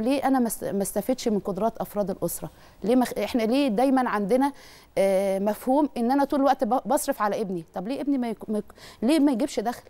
ليه انا ما استفدش من قدرات افراد الاسره ليه مخ... احنا ليه دايما عندنا آه، مفهوم ان انا طول الوقت بصرف على ابني طب ليه ابني ما يك... ما يك... ليه ما يجيبش دخل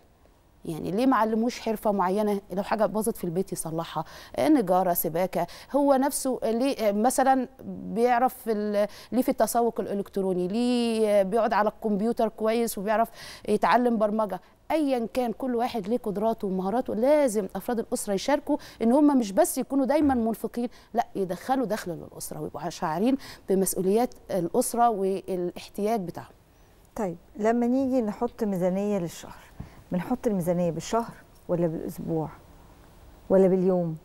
يعني ليه ما علموش حرفه معينه لو حاجه باظت في البيت يصلحها آه، نجاره سباكه هو نفسه ليه آه، مثلا بيعرف ليه في التسوق الالكتروني ليه بيقعد على الكمبيوتر كويس وبيعرف يتعلم برمجه ايا كان كل واحد ليه قدراته ومهاراته لازم افراد الاسره يشاركوا ان هم مش بس يكونوا دايما منفقين لا يدخلوا دخل للاسره ويبقوا شاعرين بمسؤوليات الاسره والاحتياج بتاعهم طيب لما نيجي نحط ميزانيه للشهر بنحط الميزانيه بالشهر ولا بالاسبوع ولا باليوم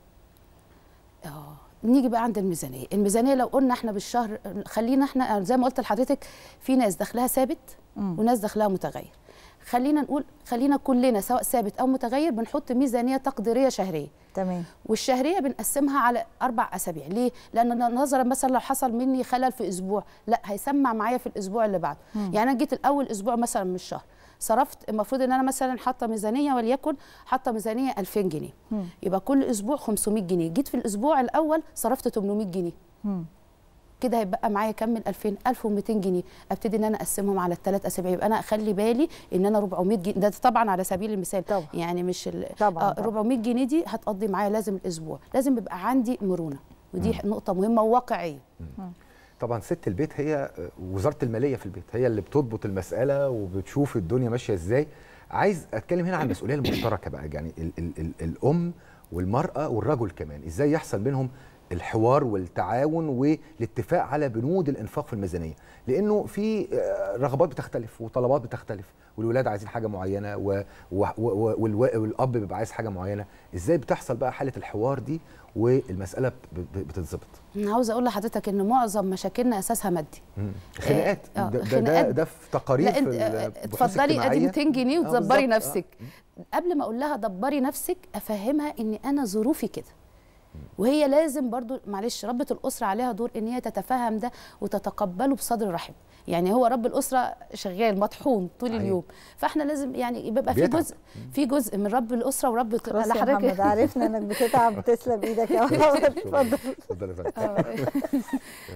اه نيجي بقى عند الميزانيه الميزانيه لو قلنا احنا بالشهر خلينا احنا زي ما قلت لحضرتك في ناس دخلها ثابت وناس دخلها متغير خلينا نقول خلينا كلنا سواء ثابت او متغير بنحط ميزانيه تقديريه شهريه تمام والشهريه بنقسمها على اربع اسابيع ليه لان نظرا مثلا لو حصل مني خلل في اسبوع لا هيسمع معايا في الاسبوع اللي بعده يعني انا جيت الاول اسبوع مثلا من الشهر صرفت المفروض ان انا مثلا حاطه ميزانيه وليكن حاطه ميزانيه 2000 جنيه يبقى كل اسبوع 500 جنيه جيت في الاسبوع الاول صرفت 800 جنيه مم. كده هيبقى معايا كام من 2000 1200 جنيه ابتدي ان انا اقسمهم على الثلاث اسابيع يبقى انا اخلي بالي ان انا 400 جنيه ده طبعا على سبيل المثال طبعا. يعني مش ال... طبعا. آه 400 جنيه دي هتقضي معايا لازم الاسبوع لازم يبقى عندي مرونه ودي م. نقطه مهمه وواقعيه طبعا ست البيت هي آه، وزاره الماليه في البيت هي اللي بتضبط المساله وبتشوف الدنيا ماشيه ازاي عايز اتكلم هنا عن المسؤوليه المشتركه بقى يعني ال ال ال الام والمراه والرجل كمان ازاي يحصل بينهم الحوار والتعاون والاتفاق على بنود الانفاق في الميزانيه لانه في آه، رغبات بتختلف وطلبات بتختلف والولاد عايزين حاجه معينه و... و... و... و... والاب بيبقى عايز حاجه معينه ازاي بتحصل بقى حاله الحوار دي والمساله ب... بتتظبط عاوز اقول لحضرتك ان معظم مشاكلنا اساسها مادي خناقات آه، آه، ده, ده, ده ده في تقارير لا انت اتفضلي ادي 200 جنيه وتدبري نفسك قبل ما اقول لها دبري نفسك افهمها ان انا ظروفي كده وهي لازم برضو معلش ربة الأسرة عليها دور إن هي تتفهم ده وتتقبله بصدر رحب يعني هو رب الاسره شغال مطحون طول أيوه. اليوم فاحنا لازم يعني بيبقى في جزء في جزء من رب الاسره ورب الاسره لحضرتك محمد عرفنا انك بتتعب تسلم ايدك يا اتفضل آه.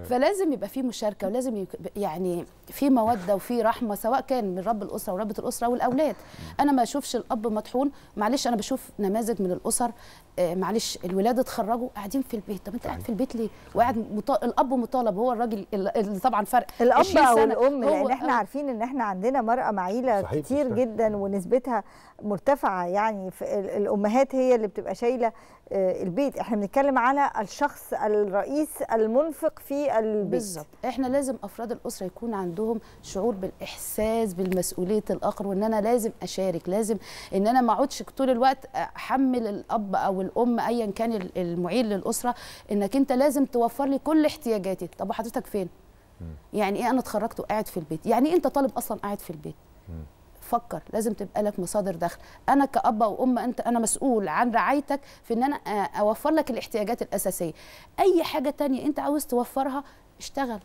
فلازم يبقى في مشاركه ولازم يعني في موده وفي رحمه سواء كان من رب الاسره وربه الاسره والاولاد انا ما اشوفش الاب مطحون معلش انا بشوف نماذج من الاسر آه، معلش الولاد اتخرجوا قاعدين في البيت طب انت قاعد يعني في البيت ليه وقاعد مطالب الاب مطالب هو الراجل اللي طبعا فرق الاب او عشان الام لان احنا آه. عارفين ان احنا عندنا مراه معيله صحيح كتير صحيح. جدا ونسبتها مرتفعه يعني الامهات هي اللي بتبقى شايله آه، البيت احنا بنتكلم على الشخص الرئيس المنفق في البيت بالظبط احنا لازم افراد الاسره يكون عندهم شعور بالاحساس بالمسؤوليه الاخر وان انا لازم اشارك لازم ان انا ما اقعدش طول الوقت احمل الاب او الام ايا كان المعيل للاسره انك انت لازم توفر لي كل احتياجاتي طب وحضرتك فين يعني ايه انا اتخرجت وقاعد في البيت يعني ايه انت طالب اصلا قاعد في البيت فكر لازم تبقى لك مصادر دخل انا كاب وام انت انا مسؤول عن رعايتك في ان انا اوفر لك الاحتياجات الاساسيه اي حاجه تانية انت عاوز توفرها اشتغل